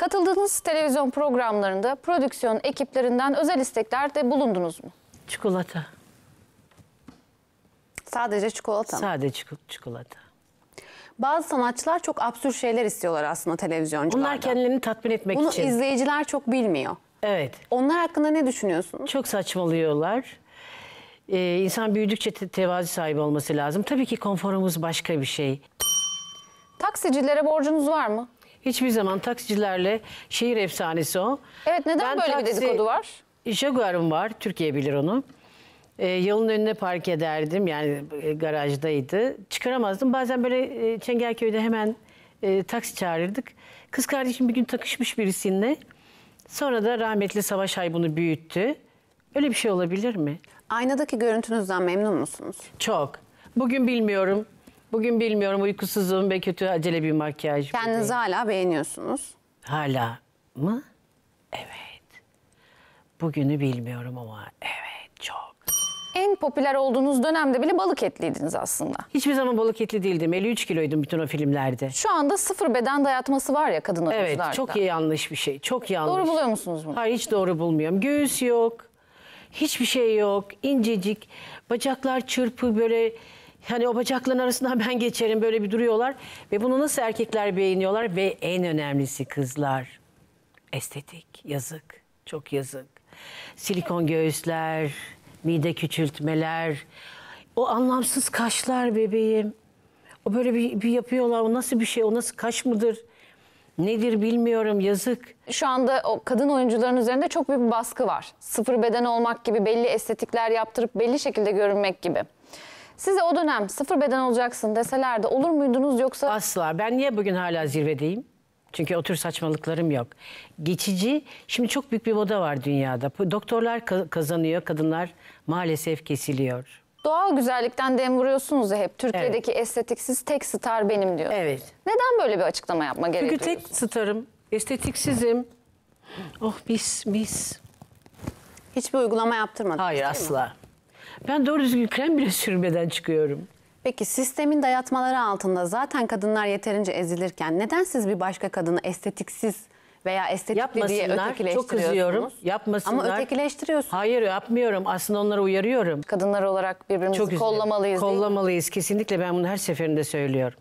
Katıldığınız televizyon programlarında prodüksiyon ekiplerinden özel isteklerde bulundunuz mu? Çikolata. Sadece çikolata mı? Sadece çikolata. Bazı sanatçılar çok absürt şeyler istiyorlar aslında televizyonculardan. Bunlar kendilerini tatmin etmek Bunu için. izleyiciler çok bilmiyor. Evet. Onlar hakkında ne düşünüyorsunuz? Çok saçmalıyorlar. Ee, insan büyüdükçe te- tevazu sahibi olması lazım. Tabii ki konforumuz başka bir şey. Taksicilere borcunuz var mı? Hiçbir zaman taksicilerle şehir efsanesi o. Evet neden ben böyle taksi, bir dedikodu var? Jaguar'ım var. Türkiye bilir onu. E, yolun önüne park ederdim. Yani e, garajdaydı. Çıkaramazdım. Bazen böyle e, Çengelköy'de hemen e, taksi çağırırdık. Kız kardeşim bir gün takışmış birisinle. Sonra da rahmetli Savaş Ay bunu büyüttü. Öyle bir şey olabilir mi? Aynadaki görüntünüzden memnun musunuz? Çok. Bugün bilmiyorum. Bugün bilmiyorum uykusuzum ve kötü acele bir makyaj. Kendinizi hala beğeniyorsunuz. Hala mı? Evet. Bugünü bilmiyorum ama evet çok. En popüler olduğunuz dönemde bile balık etliydiniz aslında. Hiçbir zaman balık etli değildim. 53 kiloydum bütün o filmlerde. Şu anda sıfır beden dayatması var ya kadın Evet çok iyi yanlış bir şey. Çok yanlış. Doğru buluyor musunuz bunu? Hayır hiç doğru bulmuyorum. Göğüs yok. Hiçbir şey yok. İncecik. Bacaklar çırpı böyle yani o bacakların arasından ben geçerim böyle bir duruyorlar. Ve bunu nasıl erkekler beğeniyorlar? Ve en önemlisi kızlar. Estetik. Yazık. Çok yazık. Silikon göğüsler, mide küçültmeler, o anlamsız kaşlar bebeğim. O böyle bir, bir yapıyorlar. O nasıl bir şey? O nasıl kaş mıdır? Nedir bilmiyorum yazık. Şu anda o kadın oyuncuların üzerinde çok büyük bir baskı var. Sıfır beden olmak gibi belli estetikler yaptırıp belli şekilde görünmek gibi. Size o dönem sıfır beden olacaksın deselerdi olur muydunuz yoksa? Asla. Ben niye bugün hala zirvedeyim? Çünkü o tür saçmalıklarım yok. Geçici, şimdi çok büyük bir moda var dünyada. Doktorlar kazanıyor, kadınlar maalesef kesiliyor. Doğal güzellikten dem vuruyorsunuz ya hep. Türkiye'deki evet. estetiksiz tek star benim diyor. Evet. Neden böyle bir açıklama yapma Çünkü gerek Çünkü tek starım, estetiksizim. Oh mis mis. Hiçbir uygulama yaptırmadım. Hayır asla. Mi? Ben doğru düzgün krem bile sürmeden çıkıyorum. Peki sistemin dayatmaları altında zaten kadınlar yeterince ezilirken neden siz bir başka kadını estetiksiz veya estetikli diye ötekileştiriyorsunuz? Çok kızıyorum. Yapmasınlar. Ama ötekileştiriyorsunuz. Hayır yapmıyorum. Aslında onları uyarıyorum. Kadınlar olarak birbirimizi Çok üzülüyorum. kollamalıyız. değil mi? Kollamalıyız. Kesinlikle ben bunu her seferinde söylüyorum.